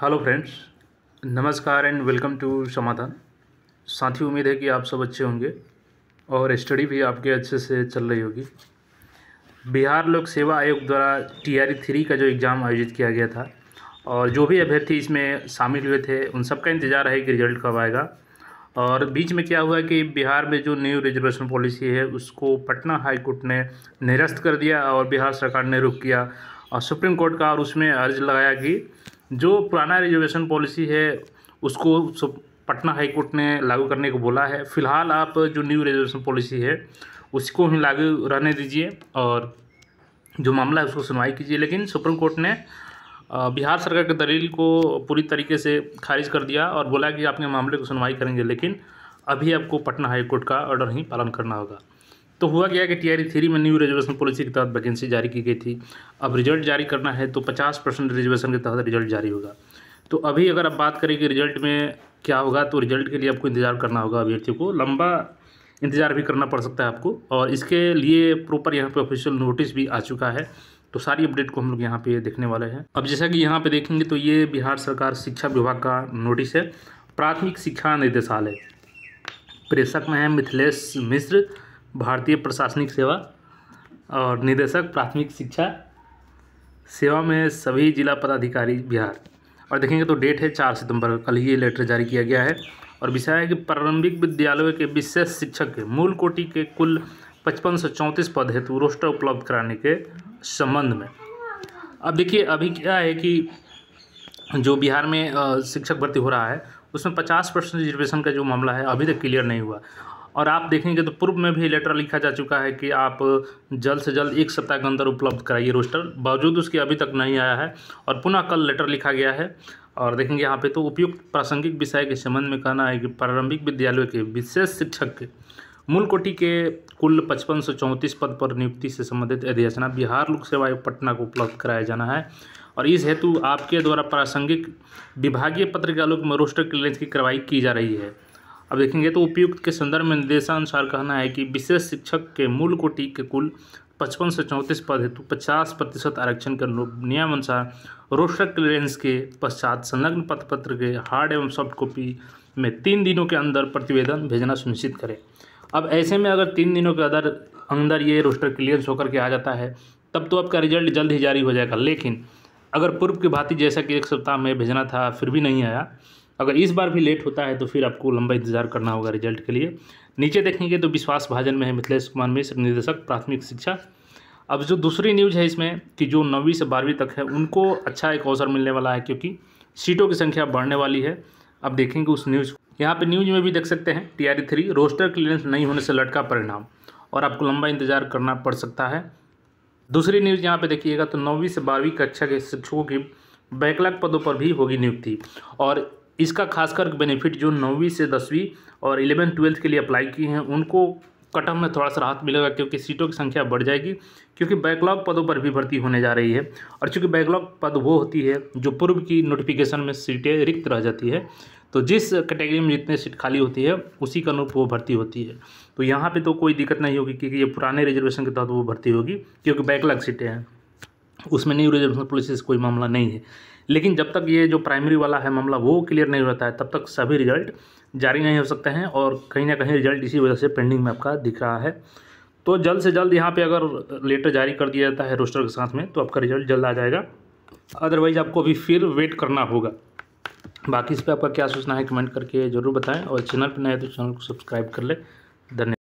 hello friends नमस्कार and welcome to Samadhan साथ ही उम्मीद है कि आप सब अच्छे होंगे और स्टडी भी आपके अच्छे से चल रही होगी बिहार लोक सेवा आयोग द्वारा टी आर थ्री का जो एग्ज़ाम आयोजित किया गया था और जो भी अभ्यर्थी इसमें शामिल हुए थे उन सबका इंतज़ार है कि रिजल्ट कब आएगा और बीच में क्या हुआ कि बिहार में जो न्यू रिजर्वेशन पॉलिसी है उसको पटना हाई कोर्ट ने निरस्त कर दिया और बिहार सरकार ने रुख किया और सुप्रीम कोर्ट का और उसमें अर्ज लगाया कि जो पुराना रिजर्वेशन पॉलिसी है उसको पटना हाई कोर्ट ने लागू करने को बोला है फिलहाल आप जो न्यू रिजर्वेशन पॉलिसी है उसको ही लागू रहने दीजिए और जो मामला है उसको सुनवाई कीजिए लेकिन सुप्रीम कोर्ट ने बिहार सरकार के दलील को पूरी तरीके से खारिज कर दिया और बोला कि आपने मामले को सुनवाई करेंगे लेकिन अभी आपको पटना हाई कोर्ट का ऑर्डर ही पालन करना होगा तो हुआ क्या कि टी आर थ्री में न्यू रिजर्वेशन पॉलिसी के तहत वैकेंसी जारी की गई थी अब रिजल्ट जारी करना है तो पचास परसेंट रिजर्वेशन के तहत रिजल्ट जारी होगा तो अभी अगर आप बात करें कि रिजल्ट में क्या होगा तो रिजल्ट के लिए आपको इंतज़ार करना होगा अभ्यर्थियों को लंबा इंतज़ार भी करना पड़ सकता है आपको और इसके लिए प्रॉपर यहाँ पर ऑफिशियल नोटिस भी आ चुका है तो सारी अपडेट को हम लोग यहाँ पर देखने वाले हैं अब जैसा कि यहाँ पर देखेंगे तो ये बिहार सरकार शिक्षा विभाग का नोटिस है प्राथमिक शिक्षा निदेशालय प्रेषक में है मिथिलेश मिश्र भारतीय प्रशासनिक सेवा और निदेशक प्राथमिक शिक्षा सेवा में सभी जिला पदाधिकारी बिहार और देखेंगे तो डेट है चार सितंबर कल ही ये लेटर जारी किया गया है और विषय है कि प्रारंभिक विद्यालयों के विशेष शिक्षक के मूल कोटि के कुल पचपन सौ चौंतीस पद हेतु रोस्टर उपलब्ध कराने के संबंध में अब देखिए अभी क्या है कि जो बिहार में शिक्षक भर्ती हो रहा है उसमें पचास परसेंट रिजर्वेशन का जो मामला है अभी तक क्लियर नहीं हुआ और आप देखेंगे तो पूर्व में भी लेटर लिखा जा चुका है कि आप जल्द से जल्द एक सप्ताह के अंदर उपलब्ध कराइए रोस्टर बावजूद उसके अभी तक नहीं आया है और पुनः कल लेटर लिखा गया है और देखेंगे यहाँ पे तो उपयुक्त प्रासंगिक विषय के संबंध में कहना है कि प्रारंभिक विद्यालय के विशेष शिक्षक के मूल कोटि के कुल पचपन सौ चौंतीस पद पर नियुक्ति से संबंधित अधिसूचना बिहार लोक सेवा आयोग पटना को उपलब्ध कराया जाना है और इस हेतु आपके द्वारा प्रासंगिक विभागीय पत्र के आलोक में रोस्टर क्लियरेंस की कार्रवाई की जा रही है अब देखेंगे तो उपयुक्त के संदर्भ में निर्देशानुसार कहना है कि विशेष शिक्षक के मूल कोटि के कुल पचपन से चौंतीस पद हेतु पचास प्रतिशत आरक्षण के नियमानुसार रोस्टर क्लियरेंस के पश्चात संलग्न पत्र पत्र के हार्ड एवं सॉफ्ट कॉपी में तीन दिनों के अंदर प्रतिवेदन भेजना सुनिश्चित करें अब ऐसे में अगर तीन दिनों के अंदर अंदर ये रोस्टर क्लियरेंस होकर के आ जाता है तब तो आपका रिजल्ट जल्द ही जारी हो जाएगा लेकिन अगर पूर्व की भांति जैसा कि एक सप्ताह में भेजना था फिर भी नहीं आया अगर इस बार भी लेट होता है तो फिर आपको लंबा इंतजार करना होगा रिजल्ट के लिए नीचे देखेंगे तो विश्वास भाजन में है मिथिलेश कुमार मिश्र निदेशक प्राथमिक शिक्षा अब जो दूसरी न्यूज़ है इसमें कि जो नौवीं से बारहवीं तक है उनको अच्छा एक अवसर मिलने वाला है क्योंकि सीटों की संख्या बढ़ने वाली है अब देखेंगे उस न्यूज़ को यहाँ पे न्यूज में भी देख सकते हैं T R three roster clearance नहीं होने से लटका परिणाम और आपको लंबा इंतजार करना पड़ सकता है दूसरी न्यूज़ यहाँ पे देखिएगा तो नौवीं से बारहवीं कक्षा के शिक्षकों की बैकलग पदों पर भी होगी नियुक्ति और इसका खासकर बेनिफिट जो नौवीं से दसवीं और इलेवन ट्वेल्थ के लिए अप्लाई किए हैं उनको कटम में थोड़ा सा राहत मिलेगा क्योंकि सीटों की संख्या बढ़ जाएगी क्योंकि बैकलॉग पदों पर भी भर्ती होने जा रही है और चूँकि बैकलॉग पद वो होती है जो पूर्व की नोटिफिकेशन में सीटें रिक्त रह जाती है तो जिस कैटेगरी में जितने सीट खाली होती है उसी के अनुरूप वो भर्ती होती है तो यहाँ पे तो कोई दिक्कत नहीं होगी क्योंकि ये पुराने रिजर्वेशन के तहत वो भर्ती होगी क्योंकि बैकलॉग सीटें हैं उसमें न्यू रिजर्वेशन पॉलिसी से कोई मामला नहीं है लेकिन जब तक ये जो प्राइमरी वाला है मामला वो क्लियर नहीं जाता है तब तक सभी रिजल्ट जारी नहीं हो सकते हैं और कहीं ना कहीं रिजल्ट इसी वजह से पेंडिंग में आपका दिख रहा है तो जल्द से जल्द यहाँ पे अगर लेटर जारी कर दिया जाता है रोस्टर के साथ में तो आपका रिजल्ट जल्द आ जाएगा अदरवाइज आपको अभी फिर वेट करना होगा बाकी इस पर आपका क्या सोचना है कमेंट करके ज़रूर बताएँ और चैनल पर नए तो चैनल को सब्सक्राइब कर ले धन्यवाद